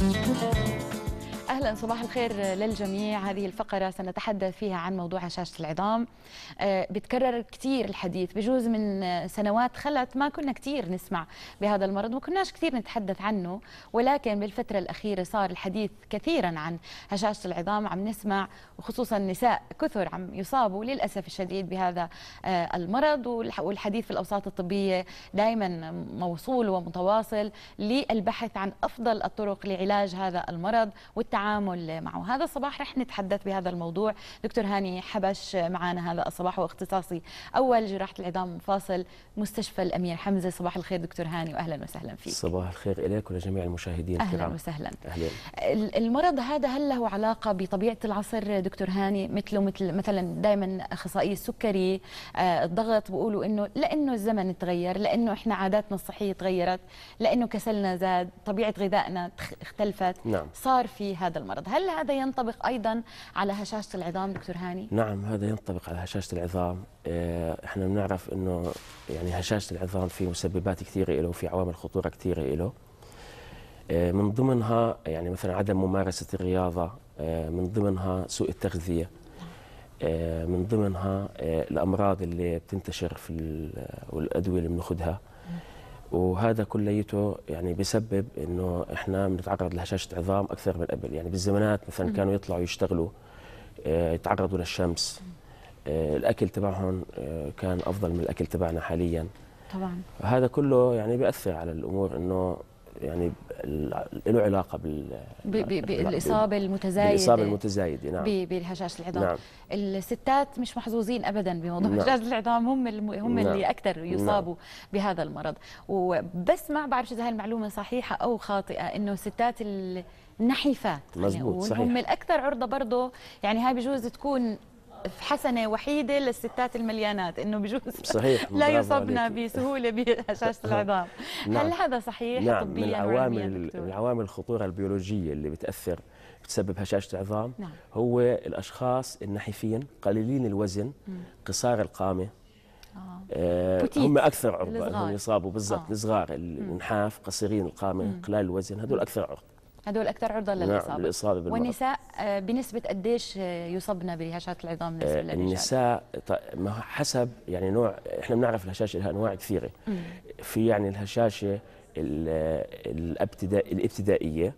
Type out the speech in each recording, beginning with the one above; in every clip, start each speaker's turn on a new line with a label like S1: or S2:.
S1: う
S2: ん。اهلا صباح الخير للجميع هذه الفقره سنتحدث فيها عن موضوع هشاشه العظام آه، بتكرر كثير الحديث بجوز من سنوات خلت ما كنا كثير نسمع بهذا المرض وما كناش كثير نتحدث عنه ولكن بالفتره الاخيره صار الحديث كثيرا عن هشاشه العظام عم نسمع وخصوصا النساء كثر عم يصابوا للاسف الشديد بهذا آه، المرض والحديث في الاوساط الطبيه دائما موصول ومتواصل للبحث عن افضل الطرق لعلاج هذا المرض والتعامل التعامل معه هذا الصباح رح نتحدث بهذا الموضوع دكتور هاني حبش معنا هذا الصباح واختصاصي أول جراحة العظام المفاصل مستشفى الأمير حمزة صباح الخير دكتور هاني وأهلا وسهلا فيك
S3: صباح الخير إليك ولجميع المشاهدين أهلا الكرام. وسهلا
S2: أهلا. المرض هذا هل له علاقة بطبيعة العصر دكتور هاني مثله مثل مثلا دائما أخصائي السكري آه، الضغط بيقولوا إنه لأنه الزمن تغير لأنه إحنا عاداتنا الصحية تغيرت لأنه كسلنا زاد طبيعة غذائنا اختلفت نعم. صار في هذا هذا المرض هل هذا ينطبق أيضا على هشاشة العظام دكتور هاني؟
S3: نعم هذا ينطبق على هشاشة العظام آه، احنا بنعرف انه يعني هشاشة العظام في مسببات كثيرة له وفي عوامل خطورة كثيرة له آه، من ضمنها يعني مثلا عدم ممارسة الرياضة آه، من ضمنها سوء التغذية من ضمنها الأمراض اللي بتنتشر في والأدوية اللي بناخذها وهذا كليته يعني بسبب انه احنا بنتعرض لهشاشه عظام اكثر من قبل يعني بالزمانات مثلا كانوا يطلعوا يشتغلوا آه، يتعرضوا للشمس آه، الاكل تبعهم آه، كان افضل من الاكل تبعنا حاليا طبعا هذا كله يعني بياثر على الامور انه يعني له علاقه بال
S2: بالاصابه المتزايده بالاصابه
S3: المتزايده نعم
S2: بهشاشه العظام نعم. الستات مش محظوظين ابدا بموضوع نعم. هشاشه العظام هم الم... هم نعم. اللي اكثر نعم. يصابوا نعم. بهذا المرض وبس ما بعرف اذا هالمعلومه صحيحه او خاطئه انه الستات النحيفات يعني مزبوط يعني صحيح هم الاكثر عرضه برضه يعني هاي بجوز تكون حسنه وحيده للستات المليانات انه بجوز صحيح لا يصبنا بسهوله بهشاشه العظام نعم. هل هذا صحيح نعم طبيا من العوامل
S3: من عوامل الخطوره البيولوجيه اللي بتاثر بتسبب هشاشه العظام نعم. هو الاشخاص النحيفين قليلين الوزن مم. قصار القامه آه, آه، هم اكثر عرضه انهم يصابوا بالضبط آه. الصغار النحاف قصيرين القامه قلال الوزن هذول اكثر عرضه
S2: هدول اكثر عرضه نعم، للاصابه نعم للاصابه بالمرض والنساء آه، بنسبه قديش يصبنا بهشاشات العظام بالنسبه النساء
S3: ما حسب يعني نوع احنا بنعرف الهشاشه لها انواع كثيره في يعني الهشاشه الابتدائيه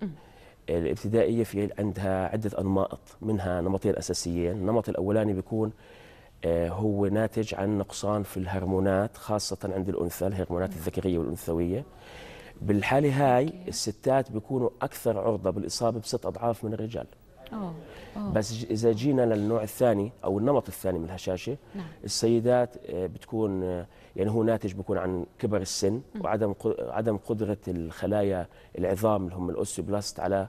S3: الابتدائيه في عندها عده انماط منها نمطين اساسيين النمط الاولاني بيكون آه، هو ناتج عن نقصان في الهرمونات خاصه عند الانثى الهرمونات الذكريه والانثويه بالحاله هاي الستات بيكونوا اكثر عرضه بالاصابه بست اضعاف من الرجال أوه. أوه. بس اذا جينا للنوع الثاني او النمط الثاني من الهشاشه نعم. السيدات آه، بتكون آه، يعني هو ناتج بيكون عن كبر السن م. وعدم عدم قدره الخلايا العظام اللي هم الاوستيوبلاست على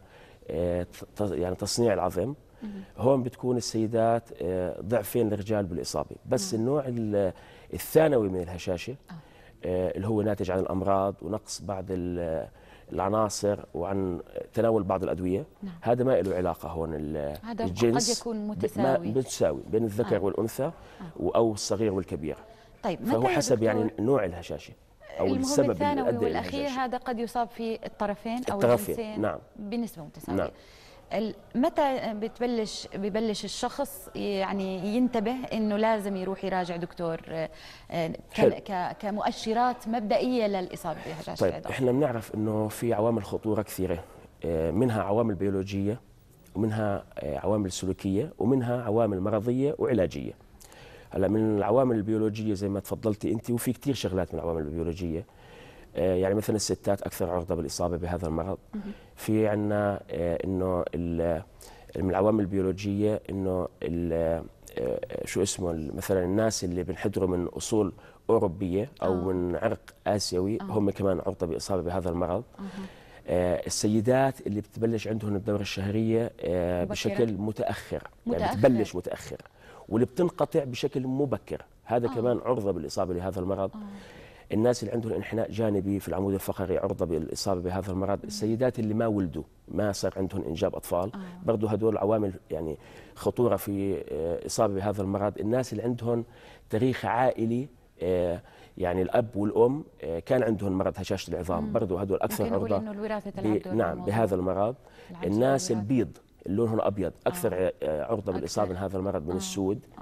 S3: آه، يعني تصنيع العظم م. هون بتكون السيدات ضعفين الرجال بالاصابه بس م. نعم. النوع الثانوي من الهشاشه أوه. آه، اللي هو ناتج عن الامراض ونقص بعض العناصر وعن تناول بعض الادويه نعم. هذا ما له علاقه هون هذا الجنس قد يكون متساوي متساوي بين الذكر آه. والانثى آه. او الصغير والكبير
S2: طيب فهو حسب يعني
S3: نوع الهشاشه او السبب الثانوي والاخير
S2: هذا قد يصاب في الطرفين او الطرفين. الجنسين نعم. بنسبه متساويه نعم. متى بتبلش ببلش الشخص يعني ينتبه انه لازم يروح يراجع دكتور آه، كمؤشرات مبدئيه للاصابه بهشاشه طيب العظام
S3: احنا بنعرف انه في عوامل خطوره كثيره آه، منها عوامل بيولوجيه ومنها آه، عوامل سلوكيه ومنها عوامل مرضيه وعلاجيه هلا من العوامل البيولوجيه زي ما تفضلتي انت وفي كثير شغلات من العوامل البيولوجيه آه، يعني مثلا الستات اكثر عرضه بالاصابه بهذا المرض في عندنا آه، انه آه، من العوامل البيولوجيه انه شو اسمه مثلا الناس اللي بنحدروا من اصول اوروبيه او آه. من عرق اسيوي آه. هم كمان عرضه باصابه بهذا المرض آه. آه السيدات اللي بتبلش عندهم الدوره الشهريه آه بشكل متاخر, يعني متأخر. يعني بتبلش متاخر واللي بتنقطع بشكل مبكر هذا آه. كمان عرضه بالاصابه لهذا المرض آه. الناس اللي عندهم انحناء جانبي في العمود الفقري عرضه بالاصابه بهذا المرض السيدات اللي ما ولدوا ما صار عندهم انجاب اطفال آه. برضه هدول عوامل يعني خطوره في آه، اصابه بهذا المرض الناس اللي عندهم تاريخ عائلي آه، يعني الاب والام آه، كان عندهم مرض هشاشه العظام برضه هدول اكثر عرضه انه الوراثه تلعب دور نعم بهذا المرض الناس البيض اللي لونهم ابيض اكثر آه. عرضه بالاصابه بهذا المرض من آه. السود آه.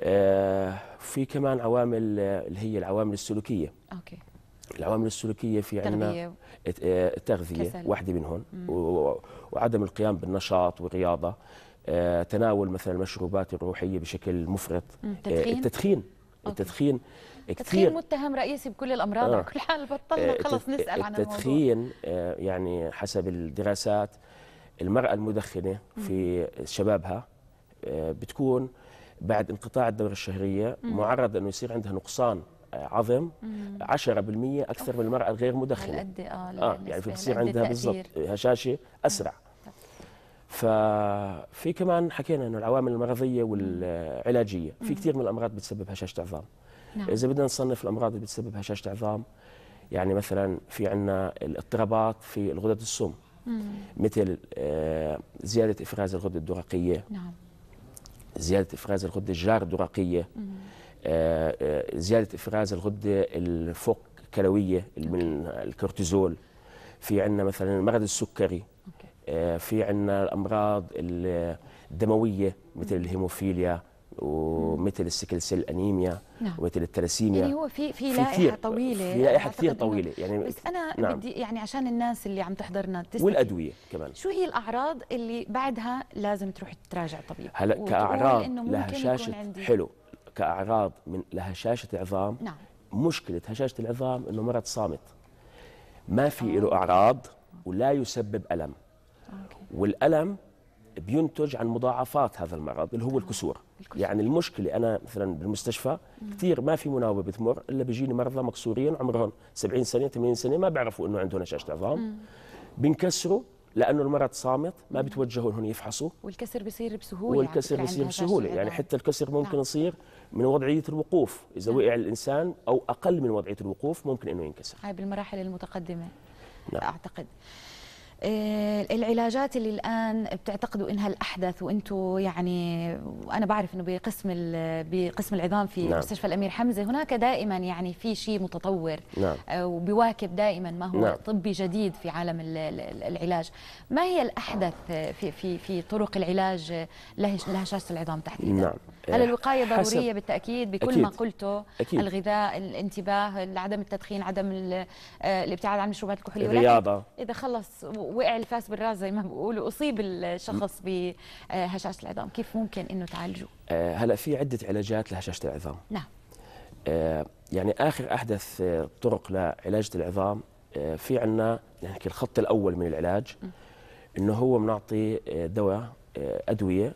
S3: آه، في كمان عوامل آه، اللي هي العوامل السلوكيه اوكي العوامل السلوكيه في عندنا آه، التغذيه واحده منهم وعدم القيام بالنشاط والرياضه تناول مثلا المشروبات الروحيه بشكل مفرط التدخين التدخين, أوكي. التدخين التدخين
S2: متهم رئيسي بكل الامراض آه. كل حال بطلنا خلص نسال عن الموضوع
S3: التدخين يعني حسب الدراسات المراه المدخنه في شبابها بتكون بعد انقطاع الدورة الشهرية مم. معرض أنه يصير عندها نقصان آه، عظم 10% اكثر من المراه الغير مدخنه
S2: اه, آه يعني فبتصير عندها بالضبط
S3: آه، هشاشه اسرع مم. ففي كمان حكينا انه العوامل المرضيه والعلاجيه في كثير من الامراض بتسبب هشاشه عظام نعم. اذا بدنا نصنف الامراض اللي بتسبب هشاشه عظام يعني مثلا في عندنا الاضطرابات في الغدد السم مم. مثل آه زياده افراز الغده الدرقيه نعم. زياده افراز الغده الجاردرقيه آه، آه، زياده افراز الغده الفوق كلويه من الكورتيزول في عندنا مثلا المرض السكري آه، في عندنا الامراض الدمويه مثل الهيموفيليا ومثل السكل سيل انيميا نعم. ومثل التلاسيميا يعني
S2: هو في في لائحه طويله في لائحه كثير
S3: طويله يعني بس انا نعم. بدي
S2: يعني عشان الناس اللي عم تحضرنا والادويه كمان شو هي الاعراض اللي بعدها لازم تروح تراجع طبيب هلا كاعراض لهشاشه حلو
S3: كاعراض من لهشاشه عظام نعم. مشكله هشاشه العظام انه مرض صامت ما في آه. له اعراض ولا يسبب الم آه. أوكي. والالم بينتج عن مضاعفات هذا المرض اللي هو الكسور, آه، الكسور. يعني المشكله انا مثلا بالمستشفى كثير ما في مناوبه بتمر الا بيجيني مرضى مكسورين عمرهم 70 سنه 80 سنه ما بيعرفوا انه عندهم هشاشه عظام بنكسروا لانه المرض صامت ما بتوجهوا انهم يفحصوا
S2: والكسر بيصير بسهوله يعني والكسر بيصير بسهوله
S3: يعني, يعني حتى الكسر ممكن نعم. يصير من وضعيه الوقوف اذا نعم. وقع الانسان او اقل من وضعيه الوقوف ممكن انه ينكسر
S2: هاي بالمراحل المتقدمه نعم. اعتقد آه، العلاجات اللي الان بتعتقدوا انها الاحدث وانتم يعني وانا بعرف انه بقسم بقسم العظام في نعم. مستشفى الامير حمزه هناك دائما يعني في شيء متطور نعم. آه، وبواكب دائما ما هو نعم. طبي جديد في عالم العلاج ما هي الاحدث في في في طرق العلاج لهشاشه العظام تحديدا
S3: نعم. هل آه، الوقايه ضروريه
S2: بالتاكيد بكل أكيد. ما قلته أكيد. الغذاء الانتباه عدم التدخين عدم الابتعاد عن المشروبات الكحوليه الرياضه اذا خلص وقع الفاس بالراس زي ما بيقولوا اصيب الشخص بهشاشه العظام كيف ممكن انه تعالجه
S3: آه، هلا في عده علاجات لهشاشه العظام نعم آه، يعني اخر احدث آه، طرق لعلاج العظام في عندنا نحكي الخط الاول من العلاج انه هو بنعطي دواء ادويه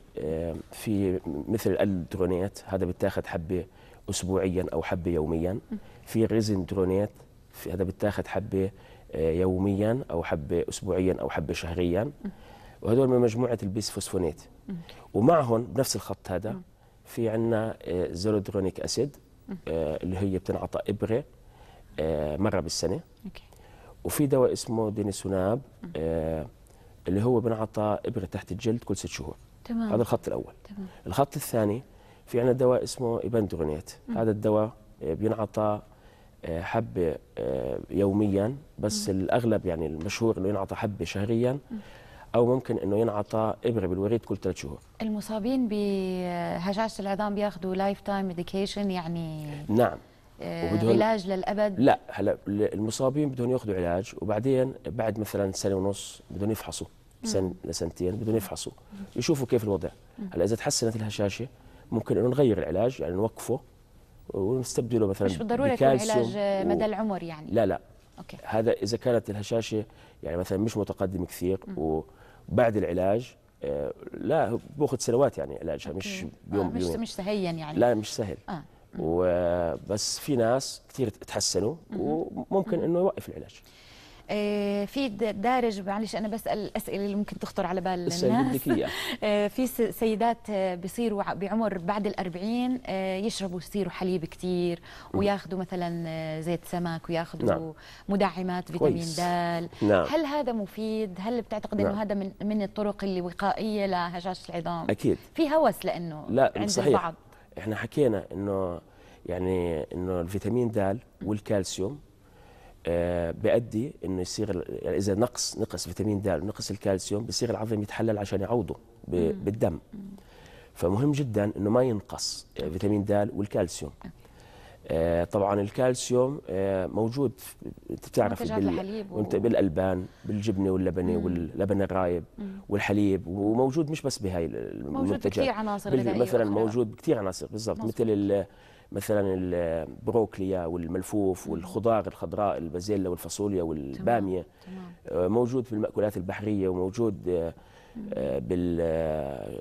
S3: في مثل الدرونيت هذا بتاخذ حبه اسبوعيا او حبه يوميا في ريزن درونيت في هذا بتاخذ حبه يوميا او حبه اسبوعيا او حبه شهريا وهدول من مجموعه فوسفونيت ومعهم بنفس الخط هذا في عندنا آه، زولودرونيك اسيد آه، اللي هي بتنعطى ابره آه، مره بالسنه وفي دواء اسمه دينيسوناب اللي هو بنعطى ابره تحت الجلد كل ست شهور تمام. هذا الخط الاول تمام. الخط الثاني في عندنا دواء اسمه ايبندرونيت هذا الدواء بينعطى آه، حبه آه، يوميا بس الاغلب يعني المشهور انه ينعطى حبه شهريا او ممكن انه ينعطى ابره بالوريد كل ثلاث شهور
S2: المصابين بهشاشه آه، العظام بياخذوا لايف تايم ميديكيشن يعني
S3: نعم علاج للابد لا هلا المصابين بدهم ياخذوا علاج وبعدين بعد مثلا سنه ونص بدهم يفحصوا سن لسنتين بدهم يفحصوا يشوفوا كيف الوضع هلا اذا تحسنت الهشاشه ممكن انه نغير العلاج يعني نوقفه ونستبدله مثلا مش بالضروره يكون علاج مدى
S2: العمر يعني
S3: لا لا أوكي. هذا اذا كانت الهشاشه يعني مثلا مش متقدم كثير م. وبعد العلاج آه، لا باخذ سنوات يعني علاجها مش بيوم آه مش بيوم
S2: مش سهيا يعني لا مش سهل آه.
S3: وبس في ناس كثير تحسنوا وممكن انه يوقف العلاج
S2: آه، في دارج معلش انا بسال الاسئله اللي ممكن تخطر على بال الناس آه، في سيدات آه، بيصيروا بعمر بعد الأربعين يشربوا يصيروا حليب كثير وياخذوا مثلا زيت سمك وياخذوا نعم. مدعمات فيتامين د دال نعم. هل هذا مفيد هل بتعتقد نعم. انه هذا من من الطرق اللي وقائيه لهشاشه العظام اكيد في هوس لانه لا عند صحيح. البعض
S3: احنا حكينا انه يعني انه الفيتامين د والكالسيوم آه، بيؤدي انه يصير يعني اذا نقص نقص فيتامين د نقص الكالسيوم بصير العظم يتحلل عشان يعوضه بالدم فمهم جدا انه ما ينقص آه، فيتامين د والكالسيوم آه، طبعا الكالسيوم موجود بتعرف بال... وانت بالالبان بالجبنه واللبنه مم. واللبن الرايب مم. والحليب وموجود مش بس بهاي المنتجات موجود بكثير عناصر بال... مثلا موجود بكثير عناصر بالضبط مثل مثلا البروكليا والملفوف والخضار الخضراء البازيلا والفاصوليا والباميه تمام. آه، موجود في المأكولات البحريه وموجود آه، آه، بال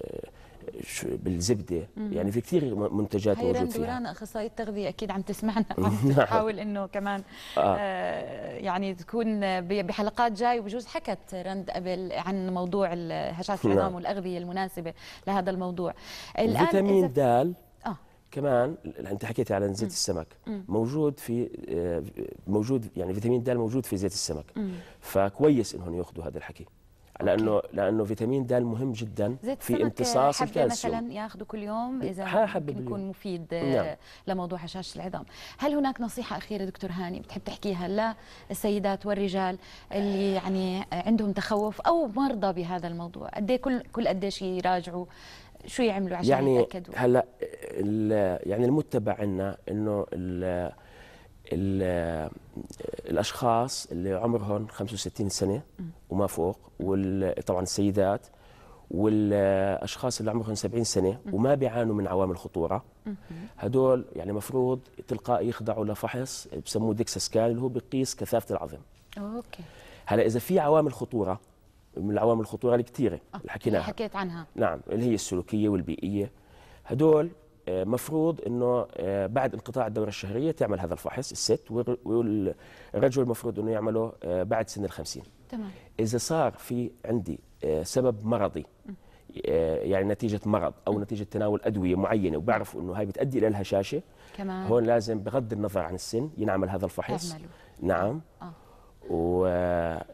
S3: بالزبده يعني في كثير منتجات موجوده فيها دوران
S2: اخصائيه التغذيه اكيد عم تسمعنا عم نعم. تحاول انه كمان آه. آه يعني تكون بحلقات جاي وبجوز حكت رند قبل عن موضوع هشاشه نعم. العظام والاغذيه المناسبه لهذا الموضوع الان فيتامين
S3: د كمان انت حكيت على زيت السمك مم. موجود آه، في موجود يعني فيتامين د موجود في زيت السمك مم. فكويس انهم ياخذوا هذا الحكي لانه أوكي. لانه فيتامين د مهم جدا في امتصاص الكالسيوم مثلا
S2: ياخذوا كل يوم اذا يكون مفيد آه، نعم. لموضوع هشاشه العظام هل هناك نصيحه اخيره دكتور هاني بتحب تحكيها للسيدات والرجال اللي يعني عندهم تخوف او مرضى بهذا الموضوع قد إيه كل كل قد إيه يراجعوا شو يعملوا عشان يعني يتاكدوا؟
S3: هلا يعني المتبع عنا انه ال ال الاشخاص اللي عمرهم 65 سنه وما فوق وطبعا السيدات والاشخاص اللي عمرهم 70 سنه وما بيعانوا من عوامل خطوره هدول يعني مفروض تلقائي يخضعوا لفحص بسموه ديكسا سكان اللي هو بقيس كثافه العظم اوكي هلا اذا في عوامل خطوره من العوامل الخطوره الكثيره اللي حكيناها
S2: حكيت عنها
S3: نعم اللي هي السلوكيه والبيئيه هدول آه، مفروض انه آه، بعد انقطاع الدوره الشهريه تعمل هذا الفحص الست والرجل المفروض انه يعمله آه، بعد سن ال 50 تمام اذا صار في عندي سبب مرضي يعني نتيجة مرض أو نتيجة تناول أدوية معينة وبعرف أنه هاي بتؤدي إلى الهشاشة كمان هون لازم بغض النظر عن السن ينعمل هذا الفحص تعملوا. نعم آه. آه،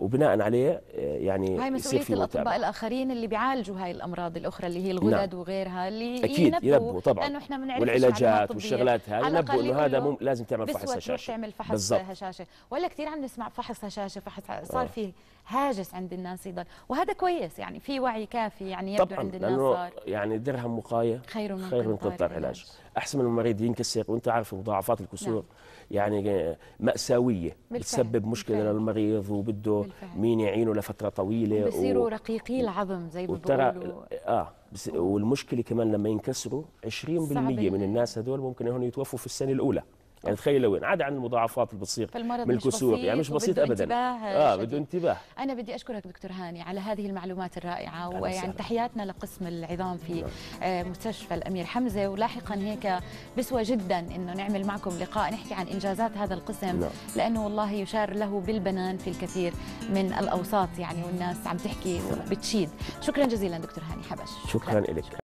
S3: وبناء عليه آه، يعني هاي مسؤوليه الاطباء
S2: الاخرين اللي بيعالجوا هاي الامراض الاخرى اللي هي الغدد نعم. وغيرها اللي اكيد ينبهوا, طبعا لانه احنا بنعرف والعلاجات والشغلات هاي ينبهوا انه هذا مم لازم تعمل فحص هشاشه بس تعمل فحص بالزبط. هشاشه ولا كثير عم نسمع فحص هشاشه فحص صار آه. في فيه هاجس عند الناس يضل وهذا كويس يعني في وعي كافي يعني يبدو طبعاً عند الناس لأنه صار
S3: يعني درهم وقايه خير من خير من قنطار علاج احسن من المريض ينكسر وانت عارف مضاعفات الكسور نعم. يعني مأساوية بالفعل. بتسبب مشكلة بالفعل. للمريض وبده مين يعينه لفترة طويلة بصيروا و...
S2: رقيقي العظم زي ما وترى... بيقولوا
S3: اه بس... والمشكلة كمان لما ينكسروا 20% من الناس هدول ممكن هون يتوفوا في السنة الأولى يعني تخيل وين عادي عن المضاعفات اللي بتصير من الكسور يعني مش بسيط ابدا انتباه اه بده انتباه
S2: انا بدي اشكرك دكتور هاني على هذه المعلومات الرائعه ويعني تحياتنا لقسم العظام في نعم. آه، مستشفى الامير حمزه ولاحقا هيك بسوى جدا انه نعمل معكم لقاء نحكي عن انجازات هذا القسم نعم. لانه والله يشار له بالبنان في الكثير من الاوساط يعني والناس عم تحكي نعم. وبتشيد شكرا جزيلا دكتور هاني حبش
S3: شكرا, شكرا لك